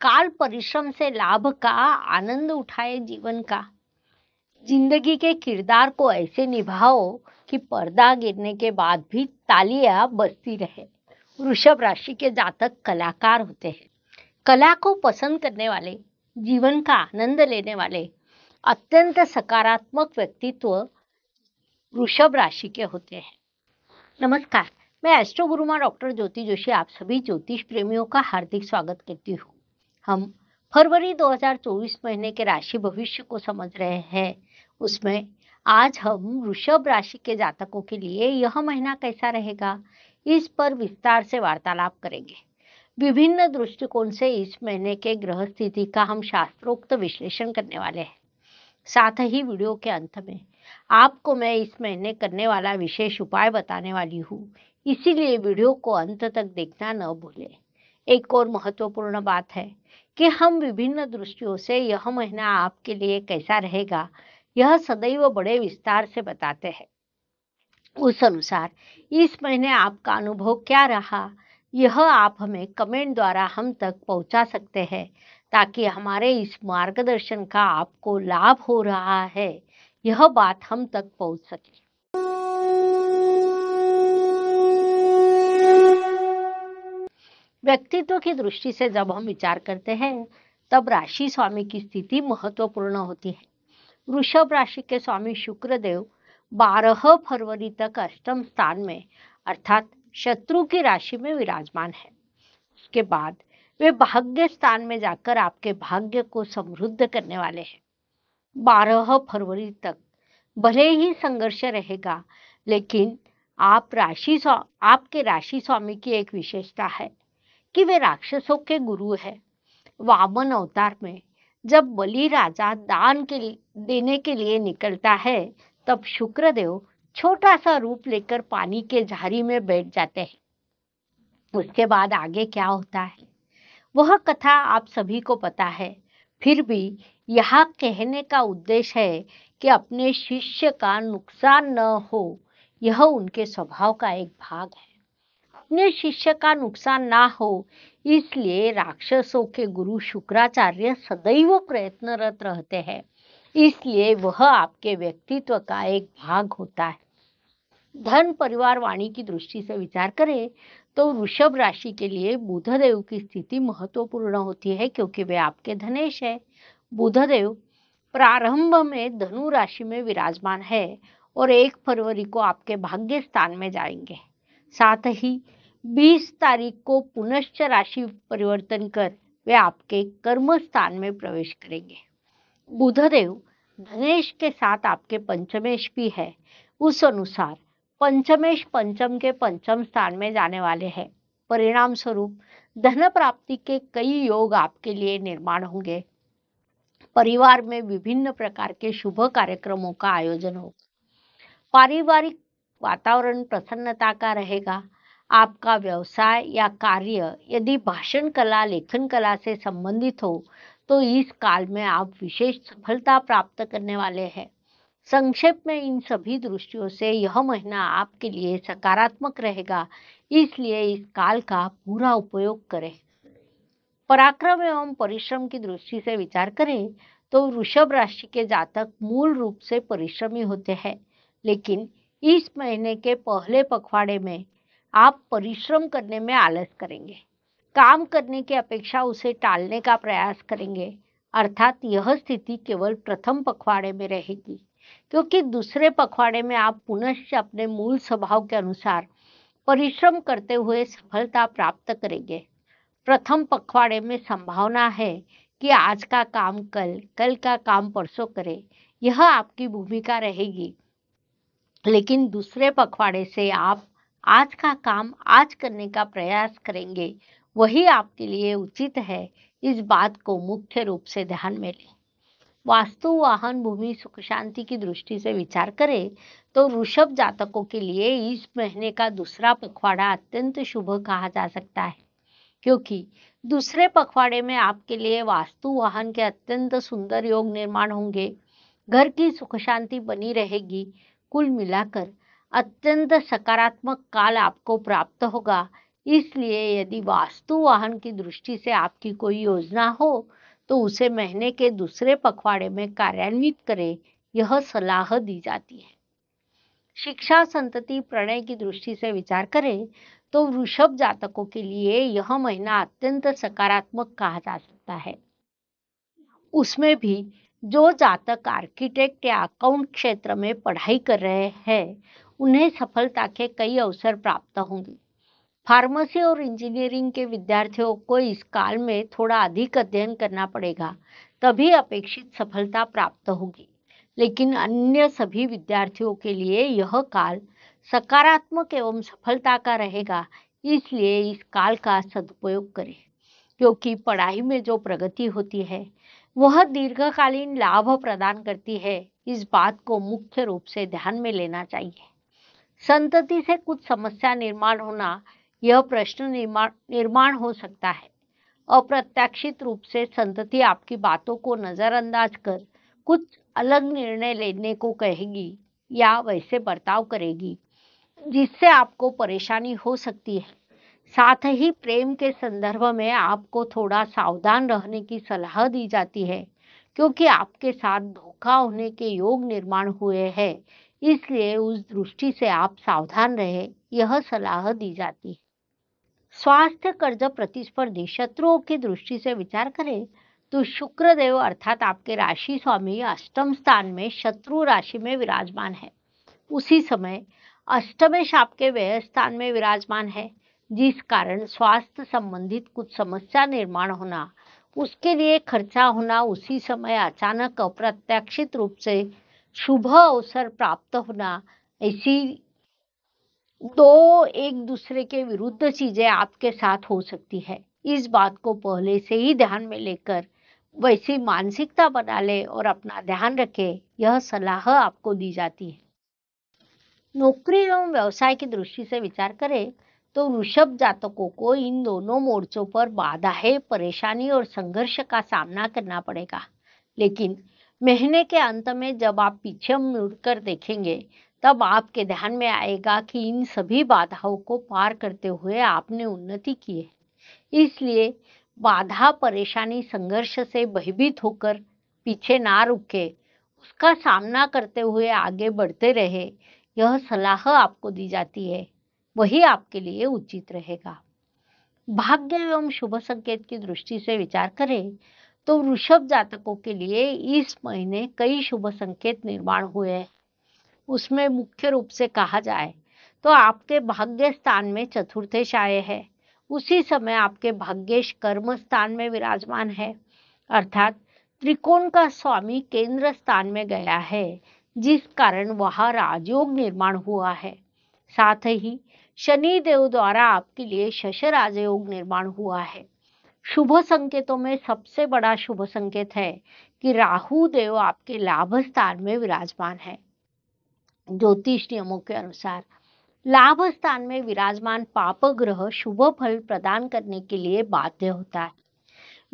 काल परिश्रम से लाभ का आनंद उठाए जीवन का जिंदगी के किरदार को ऐसे निभाओ कि पर्दा गिरने के बाद भी तालियां बजती रहे वृषभ राशि के जातक कलाकार होते हैं कला को पसंद करने वाले जीवन का आनंद लेने वाले अत्यंत सकारात्मक व्यक्तित्व वृषभ राशि के होते हैं नमस्कार मैं एस्ट्रो गुरुमा डॉक्टर ज्योति जोशी आप सभी ज्योतिष प्रेमियों का हार्दिक स्वागत करती हूँ हम फरवरी 2024 महीने के राशि भविष्य को समझ रहे हैं उसमें आज हम वृषभ राशि के जातकों के लिए यह महीना कैसा रहेगा इस पर विस्तार से वार्तालाप करेंगे विभिन्न दृष्टिकोण से इस महीने के ग्रह स्थिति का हम शास्त्रोक्त विश्लेषण करने वाले हैं साथ ही वीडियो के अंत में आपको मैं इस महीने करने वाला विशेष उपाय बताने वाली हूँ इसीलिए वीडियो को अंत तक देखना न भूलें एक और महत्वपूर्ण बात है कि हम विभिन्न दृष्टियों से यह महीना आपके लिए कैसा रहेगा यह सदैव बड़े विस्तार से बताते हैं उस अनुसार इस महीने आपका अनुभव क्या रहा यह आप हमें कमेंट द्वारा हम तक पहुंचा सकते हैं ताकि हमारे इस मार्गदर्शन का आपको लाभ हो रहा है यह बात हम तक पहुंच सके व्यक्तित्व की दृष्टि से जब हम विचार करते हैं तब राशि स्वामी की स्थिति महत्वपूर्ण होती है वृषभ राशि के स्वामी शुक्रदेव बारह फरवरी तक अष्टम स्थान में अर्थात शत्रु की राशि में विराजमान है उसके बाद वे भाग्य स्थान में जाकर आपके भाग्य को समृद्ध करने वाले हैं बारह फरवरी तक भले ही संघर्ष रहेगा लेकिन आप राशि आपके राशि स्वामी की एक विशेषता है कि वे राक्षसों के गुरु है वामन अवतार में जब बलि राजा दान के देने के लिए निकलता है तब शुक्रदेव छोटा सा रूप लेकर पानी के झारी में बैठ जाते हैं उसके बाद आगे क्या होता है वह कथा आप सभी को पता है फिर भी यह कहने का उद्देश्य है कि अपने शिष्य का नुकसान न हो यह उनके स्वभाव का एक भाग है अपने शिष्य का नुकसान ना हो इसलिए राक्षसों के गुरु शुक्राचार्य सदैव प्रयत्नरत रहते हैं इसलिए वह आपके व्यक्तित्व का एक भाग होता है धन परिवार वाणी की दृष्टि से विचार करें तो वृषभ राशि के लिए बुधदेव की स्थिति महत्वपूर्ण होती है क्योंकि वे आपके धनेश है बुधदेव प्रारंभ में धनु राशि में विराजमान है और एक फरवरी को आपके भाग्य स्थान में जाएंगे साथ ही बीस तारीख को पुनश्च राशि परिवर्तन कर वे आपके कर्म स्थान में प्रवेश करेंगे बुधदेव धनेश के साथ आपके पंचमेश भी है उस अनुसार पंचमेश पंचम के पंचम स्थान में जाने वाले हैं परिणाम स्वरूप धन प्राप्ति के कई योग आपके लिए निर्माण होंगे परिवार में विभिन्न प्रकार के शुभ कार्यक्रमों का आयोजन होगा पारिवारिक वातावरण प्रसन्नता का रहेगा आपका व्यवसाय या कार्य यदि भाषण कला लेखन कला से संबंधित हो तो इस काल में आप विशेष सफलता प्राप्त करने वाले हैं संक्षेप में इन सभी दृष्टियों से यह महीना आपके लिए सकारात्मक रहेगा इसलिए इस काल का पूरा उपयोग करें पराक्रम एवं परिश्रम की दृष्टि से विचार करें तो वृषभ राशि के जातक मूल रूप से परिश्रमी होते हैं लेकिन इस महीने के पहले पखवाड़े में आप परिश्रम करने में आलस करेंगे काम करने की अपेक्षा उसे टालने का प्रयास करेंगे अर्थात यह स्थिति केवल प्रथम पखवाड़े में रहेगी क्योंकि दूसरे पखवाड़े में आप पुनः अपने मूल स्वभाव के अनुसार परिश्रम करते हुए सफलता प्राप्त करेंगे प्रथम पखवाड़े में संभावना है कि आज का काम कल कल का काम परसों करे यह आपकी भूमिका रहेगी लेकिन दूसरे पखवाड़े से आप आज का काम आज करने का प्रयास करेंगे वही आपके लिए उचित है इस बात को मुख्य रूप से ध्यान में लें वास्तु वाहन भूमि सुख शांति की दृष्टि से विचार करें तो ऋषभ जातकों के लिए इस महीने का दूसरा पखवाड़ा अत्यंत शुभ कहा जा सकता है क्योंकि दूसरे पखवाड़े में आपके लिए वास्तु वाहन के अत्यंत सुंदर योग निर्माण होंगे घर की सुख शांति बनी रहेगी कुल मिलाकर अत्यंत सकारात्मक काल आपको प्राप्त होगा इसलिए यदि वास्तु वाहन की दृष्टि से आपकी कोई योजना हो तो उसे महीने के दूसरे पखवाड़े में कार्यान्वित करें यह सलाह दी जाती है शिक्षा संतति प्रणय की दृष्टि से विचार करें तो वृषभ जातकों के लिए यह महीना अत्यंत सकारात्मक कहा जा सकता है उसमें भी जो जातक आर्किटेक्ट या अकाउंट क्षेत्र में पढ़ाई कर रहे हैं उन्हें सफलता के कई अवसर प्राप्त होंगे फार्मेसी और इंजीनियरिंग के विद्यार्थियों को इस काल में थोड़ा अधिक अध्ययन करना पड़ेगा तभी अपेक्षित सफलता प्राप्त होगी लेकिन अन्य सभी विद्यार्थियों के लिए यह काल सकारात्मक एवं सफलता का रहेगा इसलिए इस काल का सदुपयोग करें क्योंकि पढ़ाई में जो प्रगति होती है वह दीर्घकालीन लाभ प्रदान करती है इस बात को मुख्य रूप से ध्यान में लेना चाहिए संतति से कुछ समस्या निर्माण होना यह प्रश्न निर्माण निर्माण हो सकता है अप्रत्याशित रूप से संतति आपकी बातों को नज़रअंदाज कर कुछ अलग निर्णय लेने को कहेगी या वैसे बर्ताव करेगी जिससे आपको परेशानी हो सकती है साथ ही प्रेम के संदर्भ में आपको थोड़ा सावधान रहने की सलाह दी जाती है क्योंकि आपके साथ धोखा होने के योग निर्माण हुए हैं इसलिए उस दृष्टि से आप सावधान रहे यह सलाह दी जाती है स्वास्थ्य कर्ज प्रतिस्पर्धी शत्रुओं की दृष्टि से विचार करें तो शुक्रदेव अर्थात आपके राशि स्वामी अष्टम स्थान में शत्रु राशि में विराजमान है उसी समय अष्टमेश आपके व्यय स्थान में विराजमान है जिस कारण स्वास्थ्य संबंधित कुछ समस्या निर्माण होना उसके लिए खर्चा होना उसी समय अचानक अप्रत्याशित रूप से शुभ अवसर प्राप्त होना ऐसी दो एक दूसरे के विरुद्ध चीजें आपके साथ हो सकती है इस बात को पहले से ही ध्यान में लेकर वैसी मानसिकता बना ले और अपना ध्यान रखे यह सलाह आपको दी जाती है नौकरी एवं व्यवसाय की दृष्टि से विचार करें तो ऋषभ जातकों को इन दोनों मोर्चों पर बाधाएं परेशानी और संघर्ष का सामना करना पड़ेगा लेकिन महीने के अंत में जब आप पीछे मुड़कर देखेंगे तब आपके ध्यान में आएगा कि इन सभी बाधाओं को पार करते हुए आपने उन्नति की है इसलिए बाधा परेशानी संघर्ष से भयभीत होकर पीछे ना रुके उसका सामना करते हुए आगे बढ़ते रहे यह सलाह आपको दी जाती है वही आपके लिए उचित रहेगा भाग्य एवं शुभ संकेत की दृष्टि से विचार करें तो वृषभ जातकों के लिए इस महीने कई शुभ संकेत निर्माण हुए हैं उसमें मुख्य रूप से कहा जाए तो आपके भाग्य स्थान में चतुर्थेश आए हैं उसी समय आपके भाग्येश कर्म स्थान में विराजमान है अर्थात त्रिकोण का स्वामी केंद्र स्थान में गया है जिस कारण वह राजयोग निर्माण हुआ है साथ ही शनि देव द्वारा आपके लिए शश राजयोग निर्माण हुआ है शुभ संकेतों में सबसे बड़ा शुभ संकेत है कि राहु देव आपके लाभ स्थान में विराजमान है ज्योतिष नियमों के अनुसार लाभ स्थान में विराजमान पाप ग्रह शुभ फल प्रदान करने के लिए बाध्य होता है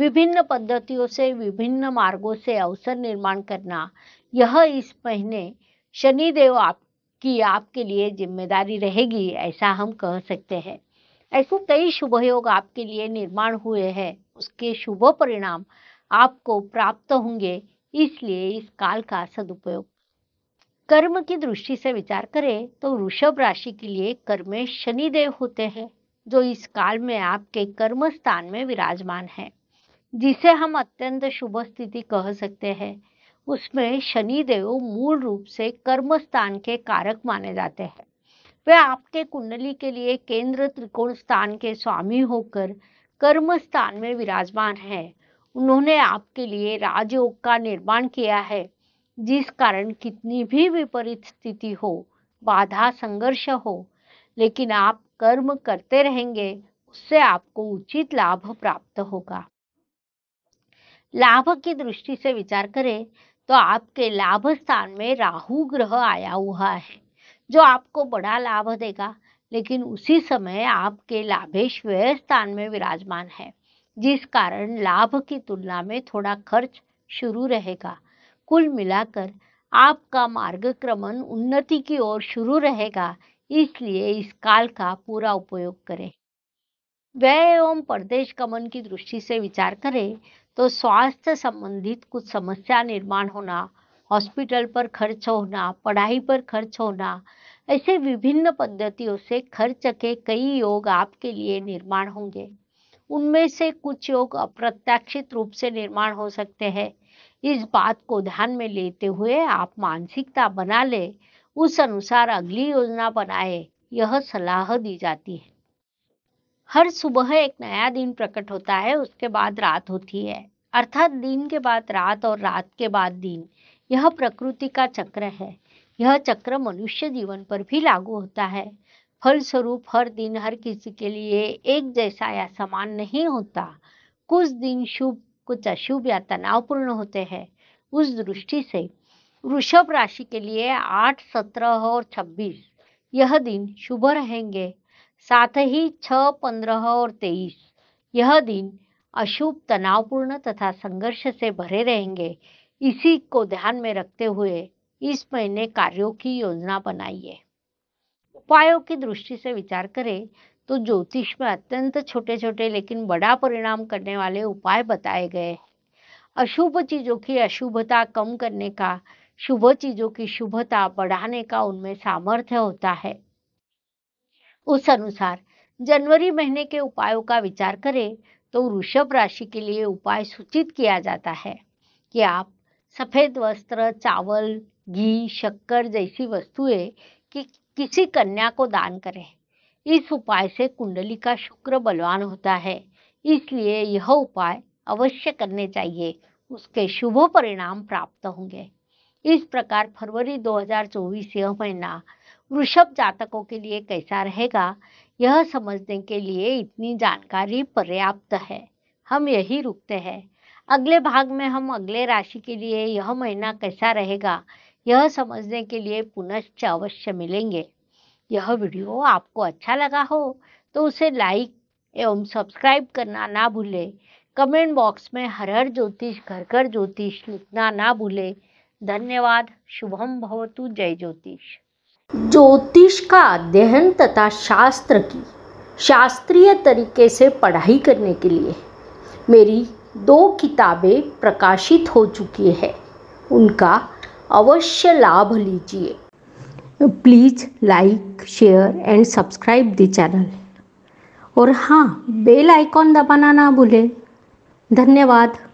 विभिन्न पद्धतियों से विभिन्न मार्गों से अवसर निर्माण करना यह इस महीने शनि देव आप कि आपके लिए जिम्मेदारी रहेगी ऐसा हम कह सकते हैं ऐसे कई शुभ योग आपके लिए निर्माण हुए हैं उसके शुभ परिणाम आपको प्राप्त होंगे इसलिए इस काल का सदुपयोग कर्म की दृष्टि से विचार करें तो ऋषभ राशि के लिए कर्मे शनिदेव होते हैं जो इस काल में आपके कर्म स्थान में विराजमान है जिसे हम अत्यंत शुभ स्थिति कह सकते हैं उसमें शनि देव मूल रूप से कर्म स्थान के कारक माने जाते हैं वे आपके कुंडली के लिए केंद्र त्रिकोण स्थान के स्वामी होकर स्थान में विराजमान हैं उन्होंने आपके लिए राजयोग का निर्माण किया है जिस कारण कितनी भी विपरीत स्थिति हो बाधा संघर्ष हो लेकिन आप कर्म करते रहेंगे उससे आपको उचित लाभ प्राप्त होगा लाभ की दृष्टि से विचार करें तो आपके लाभ स्थान में राहु ग्रह आया हुआ है जो आपको बड़ा लाभ देगा लेकिन उसी समय आपके लाभेश व्यय स्थान में विराजमान है जिस कारण लाभ की तुलना में थोड़ा खर्च शुरू रहेगा कुल मिलाकर आपका मार्गक्रमण उन्नति की ओर शुरू रहेगा इसलिए इस काल का पूरा उपयोग करें व्यय एवं परदेश गमन की दृष्टि से विचार करें तो स्वास्थ्य संबंधित कुछ समस्या निर्माण होना हॉस्पिटल पर खर्च होना पढ़ाई पर खर्च होना ऐसे विभिन्न पद्धतियों से खर्च के कई योग आपके लिए निर्माण होंगे उनमें से कुछ योग अप्रत्याशित रूप से निर्माण हो सकते हैं इस बात को ध्यान में लेते हुए आप मानसिकता बना ले उस अनुसार अगली योजना बनाए यह सलाह दी जाती है हर सुबह एक नया दिन प्रकट होता है उसके बाद रात होती है अर्थात दिन के बाद रात और रात के बाद दिन यह प्रकृति का चक्र है यह चक्र मनुष्य जीवन पर भी लागू होता है फलस्वरूप हर दिन हर किसी के लिए एक जैसा या समान नहीं होता कुछ दिन शुभ कुछ अशुभ या तनावपूर्ण होते हैं उस दृष्टि से वृषभ राशि के लिए आठ सत्रह और छब्बीस यह दिन शुभ रहेंगे साथ ही छ पंद्रह और तेईस यह दिन अशुभ तनावपूर्ण तथा संघर्ष से भरे रहेंगे इसी को ध्यान में रखते हुए इस महीने कार्यों की योजना बनाइए उपायों की दृष्टि से विचार करें तो ज्योतिष में अत्यंत छोटे छोटे लेकिन बड़ा परिणाम करने वाले उपाय बताए गए अशुभ चीज़ों की अशुभता कम करने का शुभ चीज़ों की शुभता बढ़ाने का उनमें सामर्थ्य होता है उस अनुसार जनवरी महीने के उपायों का विचार करें तो वृषभ राशि के लिए उपाय सूचित किया जाता है कि आप सफ़ेद वस्त्र चावल घी शक्कर जैसी वस्तुएं कि किसी कन्या को दान करें इस उपाय से कुंडली का शुक्र बलवान होता है इसलिए यह उपाय अवश्य करने चाहिए उसके शुभ परिणाम प्राप्त होंगे इस प्रकार फरवरी 2024 यह महीना वृषभ जातकों के लिए कैसा रहेगा यह समझने के लिए इतनी जानकारी पर्याप्त है हम यही रुकते हैं अगले भाग में हम अगले राशि के लिए यह महीना कैसा रहेगा यह समझने के लिए पुनश्च अवश्य मिलेंगे यह वीडियो आपको अच्छा लगा हो तो उसे लाइक एवं सब्सक्राइब करना ना भूलें कमेंट बॉक्स में हर हर ज्योतिष घर घर ज्योतिष लिखना ना भूलें धन्यवाद शुभम भवतु जय ज्योतिष ज्योतिष का अध्ययन तथा शास्त्र की शास्त्रीय तरीके से पढ़ाई करने के लिए मेरी दो किताबें प्रकाशित हो चुकी है उनका अवश्य लाभ लीजिए please like share and subscribe the channel और हाँ बेल आइकॉन दबाना ना भूलें धन्यवाद